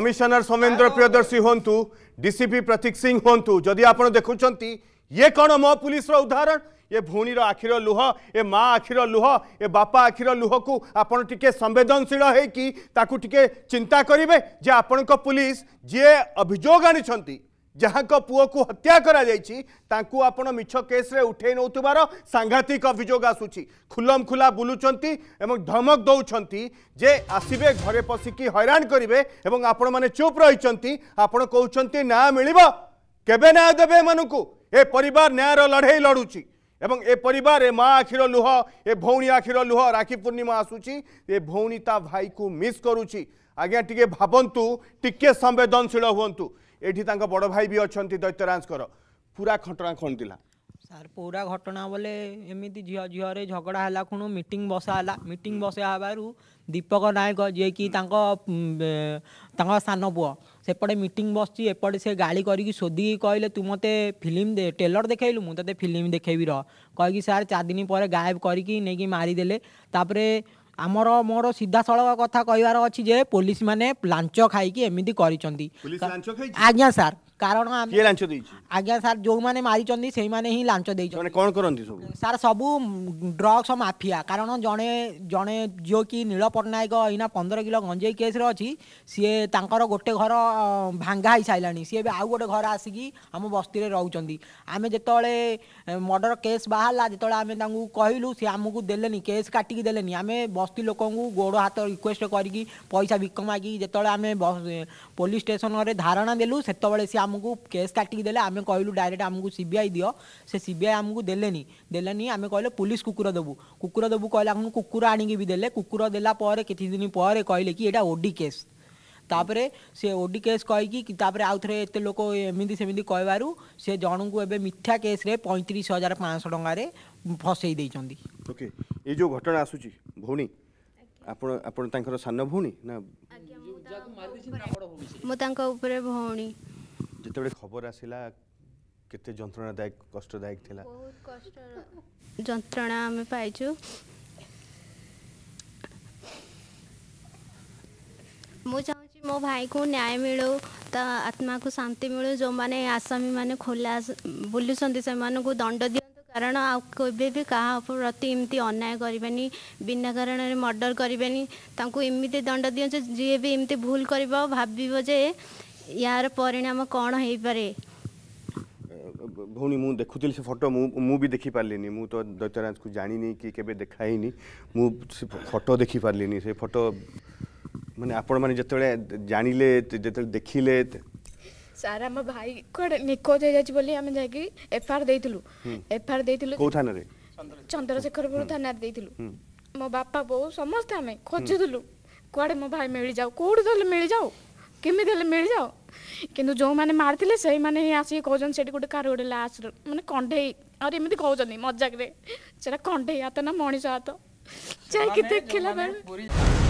commissioner Soumendra Priyadarshi हूँ DCP प्रतीक सिंह हूँ जदि आप देखुं ये कौन मो पुलिस उदाहरण ये भूणीर आखिर लुह ए माँ आखिर लुह ए बापा आखिर लुह को आपड़ संवेदनशील होके चिंता करेंगे जे आपण पुलिस जी अभोग आनी ଯାହାଙ୍କ ପୁଅକୁ ହତ୍ୟା କରାଯାଇଛି ତାଙ୍କୁ ଆପଣ ମିଛ କେସ୍ରେ ଉଠାଇ ନେଉଥିବାର ସାଂଘାତିକ ଅଭିଯୋଗ ଆସୁଛି ଖୁଲମ ଖୁଲା ବୁଲୁଛନ୍ତି ଏବଂ ଧମକ ଦେଉଛନ୍ତି ଯେ ଆସିବେ ଘରେ ପଶିକି ହଇରାଣ କରିବେ ଏବଂ ଆପଣମାନେ ଚୁପ୍ ରହିଛନ୍ତି ଆପଣ କହୁଛନ୍ତି ନ୍ୟାୟ ମିଳିବ କେବେ ନ୍ୟାୟ ଦେବେ ଏମାନଙ୍କୁ ଏ ପରିବାର ନ୍ୟାୟର ଲଢ଼େଇ ଲଢ଼ୁଛି ଏବଂ ଏ ପରିବାର ଏ ମା ଆଖିର ଲୁହ ଏ ଭଉଣୀ ଆଖିର ଲୁହ ରାକ୍ଷୀ ପୂର୍ଣ୍ଣିମା ଆସୁଛି ଏ ଭଉଣୀ ତା ଭାଇକୁ ମିସ୍ କରୁଛି ଆଜ୍ଞା ଟିକେ ଭାବନ୍ତୁ ଟିକେ ସମ୍ବେଦନଶୀଳ ହୁଅନ୍ତୁ এটি তাঙ্ক বড় ভাই বি অনেক দৈত্যরাজঙ্কর পুরা ঘটনা কোণ লা ସାର୍ ପୁରା ଘଟଣା ବୋଲେ ଏମିତି ଝିଅ ଝିଅରେ ଝଗଡ଼ା ହେଲା ଖୁଣୁ ମିଟିଂ ବସା ହେଲା ମିଟିଂ ବସା ହେବାରୁ ଦୀପକ ନାୟକ ଯିଏକି ତାଙ୍କ ତାଙ୍କ ସାନ ପୁଅ ସେପଟେ ମିଟିଂ ବସିଛି ଏପଟେ ସେ ଗାଳି କରିକି ଶୋଧିକି କହିଲେ ତୁ ମୋତେ ଫିଲ୍ମ ଟ୍ରେଲର ଦେଖାଇଲୁ ମୁଁ ତୋତେ ଫିଲ୍ମ ଦେଖାଇବି ରହ କହିକି ସାର୍ ଚାରି ଦିନ ପରେ ଗାୟବ କରିକି ନେଇକି ମାରିଦେଲେ ତାପରେ ଆମର ମୋର ସିଧାସଳଖ କଥା କହିବାର ଅଛି ଯେ ପୋଲିସ ମାନେ ଲାଞ୍ଚ ଖାଇକି ଏମିତି କରିଛନ୍ତି ଆଜ୍ଞା ସାର୍ କାରଣ ଆଜ୍ଞା ସାର୍ ଯେଉଁମାନେ ମାରିଛନ୍ତି ସେଇମାନେ ହିଁ ଲାଞ୍ଚ ଦେଇଛନ୍ତି କ'ଣ କରନ୍ତି ସାର୍ ସବୁ ଡ୍ରଗ୍ସ ମାଫିଆ କାରଣ ଜଣେ ଜଣେ ଯିଏକି ନୀଳ ପଟ୍ଟନାୟକ ଏଇନା ପନ୍ଦର କିଲୋ ଗଞ୍ଜେଇ କେସ୍ରେ ଅଛି ସିଏ ତାଙ୍କର ଗୋଟେ ଘର ଭାଙ୍ଗା ହେଇସାରିଲାଣି ସିଏ ଏବେ ଆଉ ଗୋଟେ ଘର ଆସିକି ଆମ ବସ୍ତିରେ ରହୁଛନ୍ତି ଆମେ ଯେତେବେଳେ ମର୍ଡ଼ର କେସ୍ ବାହାରିଲା ଯେତେବେଳେ ଆମେ ତାଙ୍କୁ କହିଲୁ ସେ ଆମକୁ ଦେଲେନି କେସ୍ କାଟିକି ଦେଲେନି ଆମେ ବସ୍ତି ଲୋକଙ୍କୁ ଗୋଡ଼ ହାତ ରିକ୍ୱେଷ୍ଟ କରିକି ପଇସା ଭିକ ମାଗିକି ଯେତେବେଳେ ଆମେ ପୋଲିସ ଷ୍ଟେସନରେ ଧାରଣା ଦେଲୁ ସେତେବେଳେ ସେ ଆମକୁ କେସ୍ କାଟିକି ଦେଲେ ଆମେ କହିଲୁ ଡାଇରେକ୍ଟ ଆମକୁ ସି ବି ଆଇ ଦିଅ ସେ ସି ବି ଆଇ ଆମକୁ ଦେଲେନି ଦେଲେନି ଆମେ କହିଲେ ପୁଲିସ କୁକୁର ଦେବୁ କୁକୁର ଦେବୁ କହିଲେ ଆମକୁ କୁକୁର ଆଣିକି ବି ଦେଲେ କୁକୁର ଦେଲା ପରେ କିଛି ଦିନ ପରେ କହିଲେ କି ଏଇଟା ଓଡ଼ି କେସ୍ ତାପରେ ସେ ଓଡି କେସ୍ କହିକି ତାପରେ ଆଉଥରେ ଏତେ ଲୋକ ଏମିତି ସେମିତି କହିବାରୁ ସେ ଜଣଙ୍କୁ ଏବେ ମିଥ୍ୟା କେସ୍ରେ ପଇଁତିରିଶ ହଜାର ପାଞ୍ଚଶହ ଟଙ୍କାରେ ଫସେଇ ଦେଇଛନ୍ତି ଓକେ ଏ ଯେଉଁ ଘଟଣା ଆସୁଛି ଭଉଣୀ ଆପଣ ଆପଣ ତାଙ୍କର ସାନ ଭଉଣୀ ନା ମୁଁ ତାଙ୍କ ଉପରେ ଭଉଣୀ ଯେତେବେଳେ ଖବର ଆସିଲା କେତେ ଯନ୍ତ୍ରଣାଦାୟକ କଷ୍ଟଦାୟକ ଥିଲା ବହୁତ କଷ୍ଟ ଯନ୍ତ୍ରଣା ଆମେ ପାଇଛୁ ମୁଁ ଚାହୁଁଛି ମୋ ଭାଇକୁ ନ୍ୟାୟ ମିଳୁ ତା ଆତ୍ମାକୁ ଶାନ୍ତି ମିଳୁ ଯେଉଁମାନେ ଆସାମୀମାନେ ଖୋଲା ବୁଲୁଛନ୍ତି ସେମାନଙ୍କୁ ଦଣ୍ଡ ଦିଅନ୍ତୁ କାରଣ ଆଉ କେବେ ବି କାହା ପ୍ରତି ଏମିତି ଅନ୍ୟାୟ କରିବେନି ବିନା କାରଣରେ ମର୍ଡ଼ର କରିବେନି ତାଙ୍କୁ ଏମିତି ଦଣ୍ଡ ଦିଅନ୍ତୁ ଯିଏ ବି ଏମିତି ଭୁଲ କରିବ ଭାବିବ ଯେ ୟାର ପରିଣାମ କ'ଣ ହେଇପାରେ ଭଉଣୀ ମୁଁ ଦେଖୁଥିଲି ସେ ଫଟୋ ମୁଁ ମୁଁ ବି ଦେଖିପାରିଲିନି ମୁଁ ତ ଦୈତ୍ୟରାଜକୁ ଜାଣିନି କି କେବେ ଦେଖାଇନି ମୁଁ ସେ ଫଟୋ ଦେଖିପାରିଲିନି ସେ ଫଟୋ ମାନେ ଆପଣମାନେ ଯେତେବେଳେ ଜାଣିଲେ ଯେତେବେଳେ ଦେଖିଲେ ସାର୍ ଆମ ଭାଇ କୁଆଡ଼େ ନିଖୋଜ ହେଇଯାଇଛି ବୋଲି ଆମେ ଯାଇକି ଏଫଆଇଆର୍ ଦେଇଥିଲୁ ଏଫଆଇଆର୍ ଦେଇଥିଲୁ କୋଉ ଥାନାରେ ଚନ୍ଦ୍ରଶେଖରପୁର ଥାନାରେ ଦେଇଥିଲୁ ମୋ ବାପା ବୋଉ ସମସ୍ତେ ଆମେ ଖୋଜୁଥିଲୁ କୁଆଡ଼େ ମୋ ଭାଇ ମିଳିଯାଉ କେଉଁଠି ତାହେଲେ ମିଳିଯାଉ କେମିତି ହେଲେ ମିଳିଯାଉ କିନ୍ତୁ ଯେଉଁମାନେ ମାରିଥିଲେ ସେଇମାନେ ହିଁ ଆସିକି କହୁଛନ୍ତି ସେଠି ଗୋଟେ କାହାର ଗୋଟେ ଲାଷ୍ଟ ମାନେ କଣ୍ଢେଇ ଆହୁରି ଏମିତି କହୁଛନ୍ତି ମଜାକରେ ସେଟା କଣ୍ଢେଇ ହାତ ନା ମଣିଷ ହାତ ଯାଇକି ଦେଖିଲା ବେଳେ